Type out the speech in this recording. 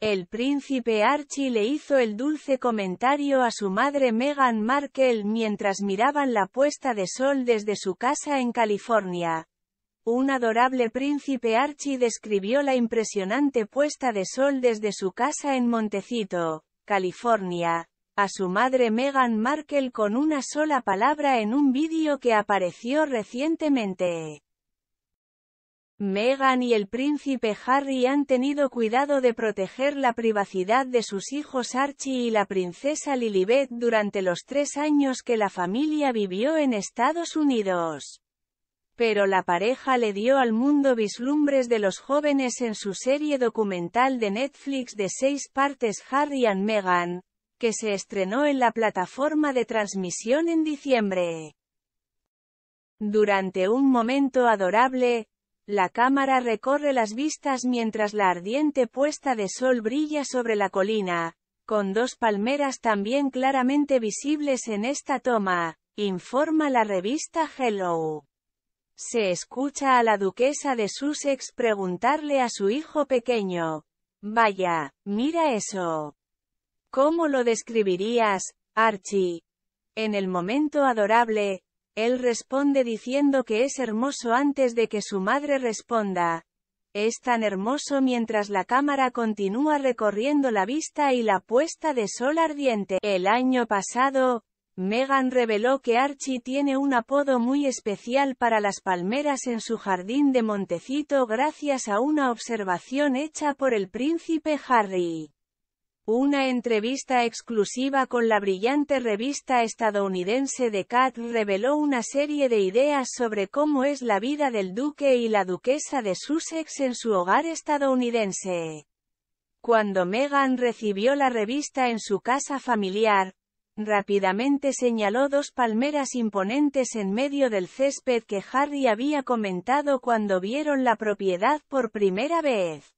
El príncipe Archie le hizo el dulce comentario a su madre Meghan Markle mientras miraban la puesta de sol desde su casa en California. Un adorable príncipe Archie describió la impresionante puesta de sol desde su casa en Montecito, California, a su madre Meghan Markle con una sola palabra en un vídeo que apareció recientemente. Meghan y el príncipe Harry han tenido cuidado de proteger la privacidad de sus hijos Archie y la princesa Lilibet durante los tres años que la familia vivió en Estados Unidos. Pero la pareja le dio al mundo vislumbres de los jóvenes en su serie documental de Netflix de seis partes Harry and Meghan, que se estrenó en la plataforma de transmisión en diciembre. Durante un momento adorable, la cámara recorre las vistas mientras la ardiente puesta de sol brilla sobre la colina, con dos palmeras también claramente visibles en esta toma, informa la revista Hello. Se escucha a la duquesa de Sussex preguntarle a su hijo pequeño. Vaya, mira eso. ¿Cómo lo describirías, Archie? En el momento adorable, él responde diciendo que es hermoso antes de que su madre responda. Es tan hermoso mientras la cámara continúa recorriendo la vista y la puesta de sol ardiente. El año pasado, Megan reveló que Archie tiene un apodo muy especial para las palmeras en su jardín de Montecito gracias a una observación hecha por el príncipe Harry. Una entrevista exclusiva con la brillante revista estadounidense The Cat reveló una serie de ideas sobre cómo es la vida del duque y la duquesa de Sussex en su hogar estadounidense. Cuando Meghan recibió la revista en su casa familiar, rápidamente señaló dos palmeras imponentes en medio del césped que Harry había comentado cuando vieron la propiedad por primera vez.